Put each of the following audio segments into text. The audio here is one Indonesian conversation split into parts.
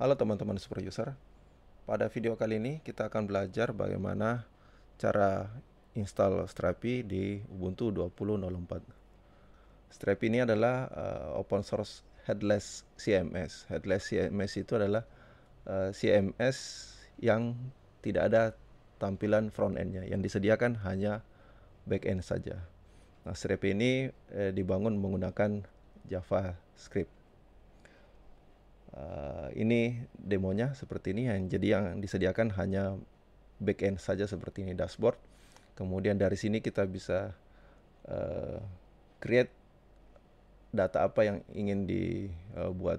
Halo teman-teman super user. Pada video kali ini kita akan belajar bagaimana cara install Strapi di Ubuntu 20.04. Strapi ini adalah uh, open source headless CMS. Headless CMS itu adalah uh, eh, CMS yang tidak ada tampilan front endnya, yang disediakan hanya back end saja. Nah, Strapi ini eh, dibangun menggunakan JavaScript. Eh, ini demonya seperti ini yang jadi yang disediakan hanya backend saja seperti ini dashboard kemudian dari sini kita bisa uh, create data apa yang ingin dibuat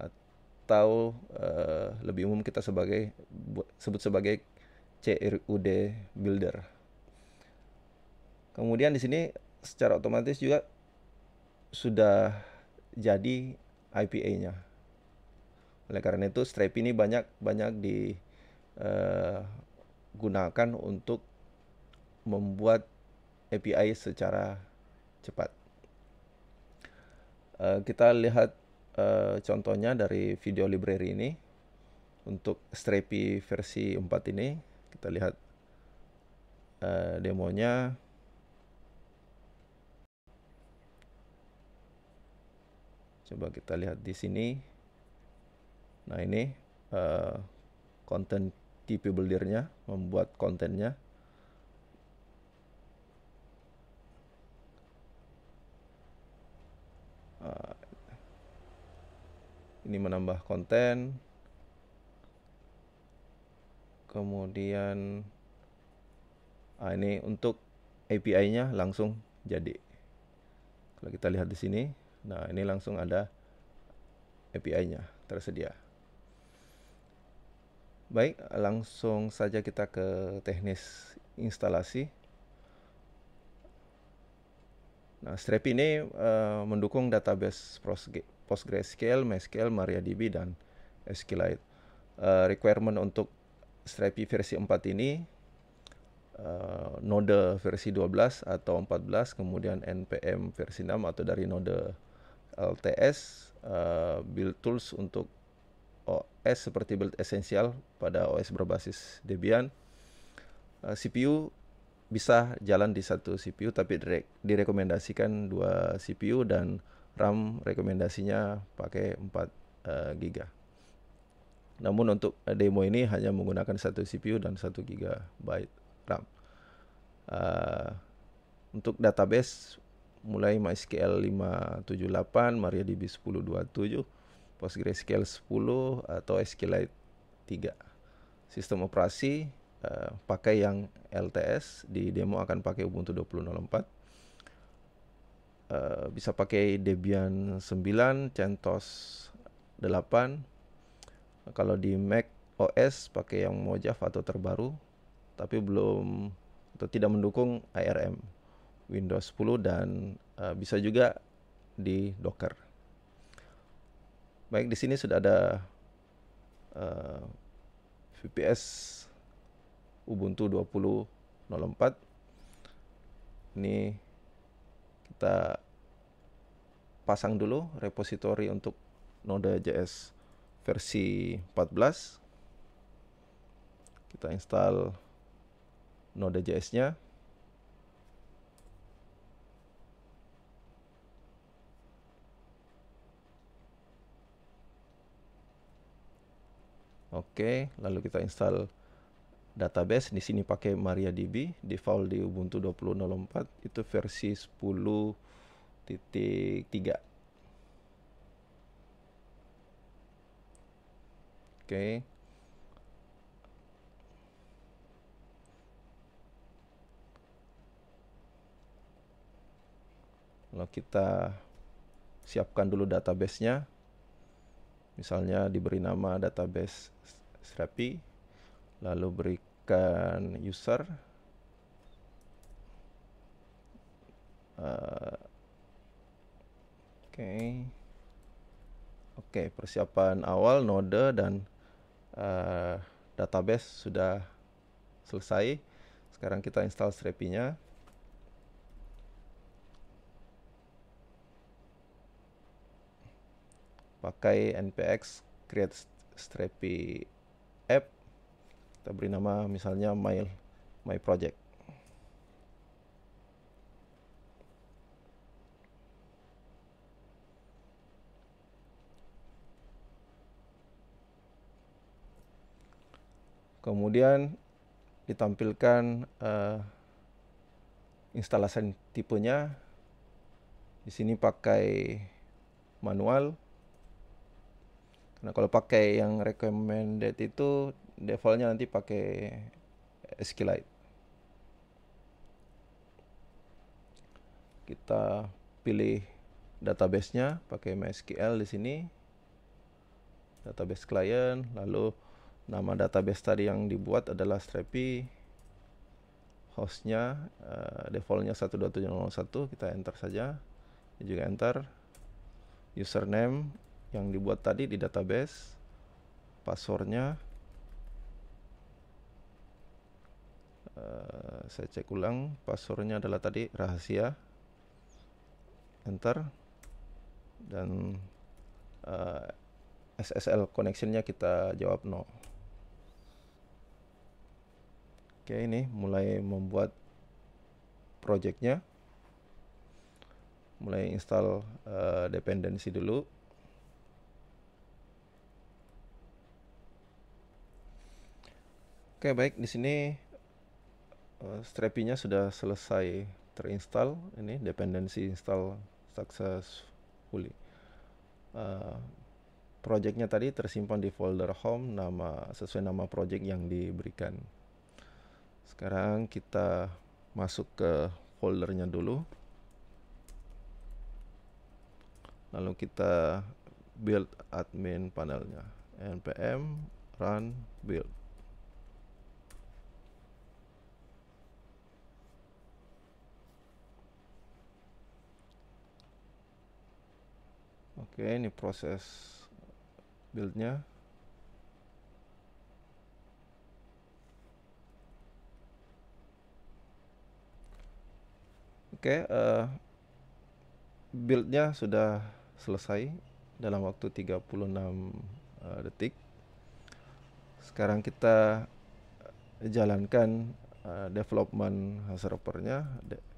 eh, atau uh, lebih umum kita sebagai sebut sebagai CRUD builder. Kemudian di sini secara otomatis juga sudah jadi IPA-nya. Oleh karena itu strap ini banyak banyak digunakan eh, uh, untuk membuat API secara cepat. Uh, kita lihat uh, contohnya dari video library ini untuk Strapi versi 4 ini. Kita lihat uh, demonya. Coba kita lihat di sini. Nah ini uh, konten tipe buildernya membuat kontennya. Eh, ini menambah konten. Kemudian ah, ini untuk API-nya langsung jadi. Kalau kita lihat di sini, nah ini langsung ada API-nya tersedia. Baik, langsung saja kita ke teknis instalasi. Nah, Strapi ini uh, mendukung database PostgreSQL, MySQL, MariaDB, dan SQLite. Uh, eh, requirement untuk Strapi versi 4 ini uh, node versi 12 atau 14, kemudian npm versi 6 atau dari node LTS, uh, build tools untuk OS seperti build essential pada OS berbasis Debian. Eh, CPU bisa jalan di satu CPU tapi direkomendasikan dua CPU dan RAM rekomendasinya pakai 4 uh, GB. Namun untuk demo ini hanya menggunakan satu CPU dan 1 GB RAM. Eh, untuk database mulai MySQL 578, MariaDB 1027, PostgreSQL 10 atau SQLite 3. Sistem operasi uh, pakai yang LTS, di demo akan pakai Ubuntu 20.04. Uh, eh, bisa pakai Debian 9, CentOS 8. Kalau di Mac OS pakai yang Mojave atau terbaru, tapi belum atau tidak mendukung ARM Windows 10 dan uh, bisa juga di Docker. Baik, di sini sudah ada uh, eh, VPS Ubuntu 20.04. Ini kita pasang dulu repository untuk Node.js versi 14. Kita install Node.js-nya. Oke, lalu kita install database di sini pakai MariaDB, default di Ubuntu 20.04 itu versi 10.3. Oke. Lalu kita siapkan dulu databasenya misalnya diberi nama database Strapi lalu berikan user uh, oke okay. oke okay, persiapan awal node dan uh, database sudah selesai sekarang kita install Serapinya. nya pakai npx create strapi app kita beri nama misalnya my my project kemudian ditampilkan uh, eh, instalasi tipenya di sini pakai manual Nah kalau pakai yang recommended itu defaultnya nanti pakai SQLite. Kita pilih databasenya pakai MySQL di sini database client lalu nama database tadi yang dibuat adalah Strapi hostnya uh, defaultnya 12701 kita enter saja Ini juga enter username yang dibuat tadi di database passwordnya eh, saya cek ulang passwordnya adalah tadi rahasia enter dan uh, eh, SSL connectionnya kita jawab no oke ini mulai membuat projectnya mulai install uh, eh, dependensi dulu Oke, baik. Di sini uh, eh, strapinya sudah selesai terinstall. Ini dependency install successfully. Uh, projectnya tadi tersimpan di folder home nama sesuai nama project yang diberikan. Sekarang kita masuk ke foldernya dulu. Lalu kita build admin panelnya npm run build. Oke, ini proses buildnya. Oke, uh, buildnya sudah selesai dalam waktu 36 uh, eh, detik. Sekarang kita jalankan uh, development servernya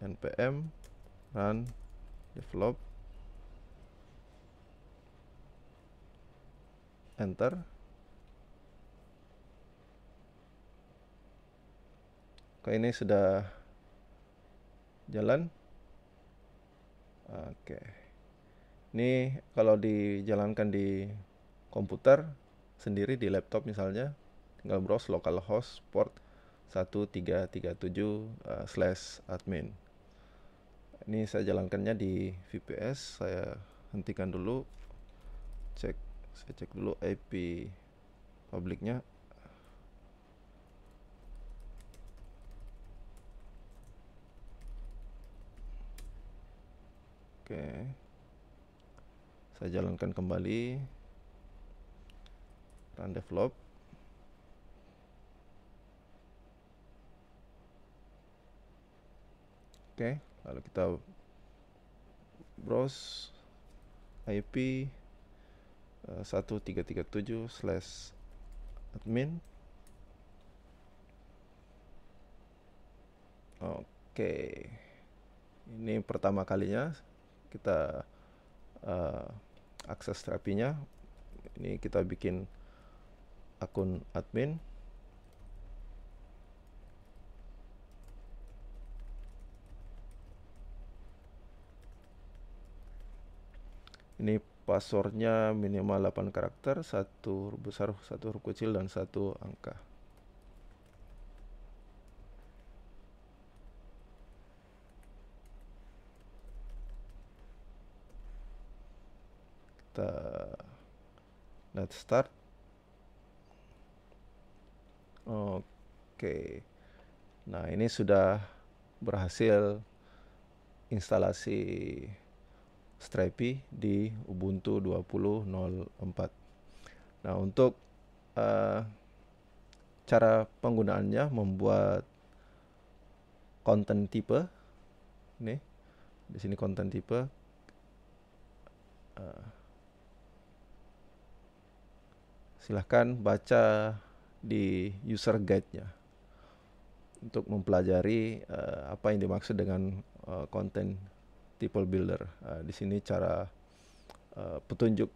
npm run develop enter oke ini sudah jalan oke ini kalau dijalankan di komputer sendiri di laptop misalnya tinggal browse localhost port 1337 uh, eh, slash admin ini saya jalankannya di VPS saya hentikan dulu cek saya cek dulu IP publiknya oke saya jalankan kembali run develop oke lalu kita browse IP 1337 eh, slash admin oke okay. ini pertama kalinya kita uh, akses terapinya ini kita bikin akun admin ini passwordnya minimal 8 karakter, satu huruf besar, satu huruf kecil, dan satu angka. Kita let's start. Oke. Nah, ini sudah berhasil instalasi Stripey di Ubuntu 20.04. Nah, untuk uh, cara penggunaannya membuat konten tipe nih di sini konten tipe uh, silahkan baca di user guide-nya untuk mempelajari uh, apa yang dimaksud dengan uh, konten Tipe builder. Uh, di sini cara uh, petunjuk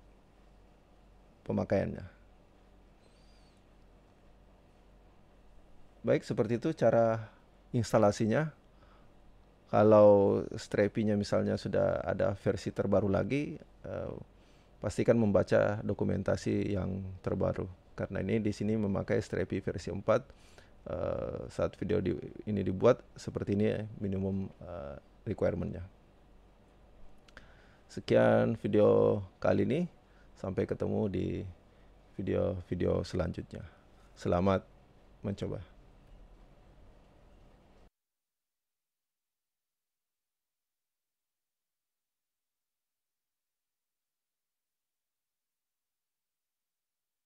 pemakaiannya. Baik, seperti itu cara instalasinya. Kalau strapi misalnya sudah ada versi terbaru lagi, uh, pastikan membaca dokumentasi yang terbaru. Karena ini di sini memakai Strapi versi 4. Uh, saat video di, ini dibuat seperti ini ya, minimum uh, requirementnya. Sekian video kali ini. Sampai ketemu di video-video selanjutnya. Selamat mencoba.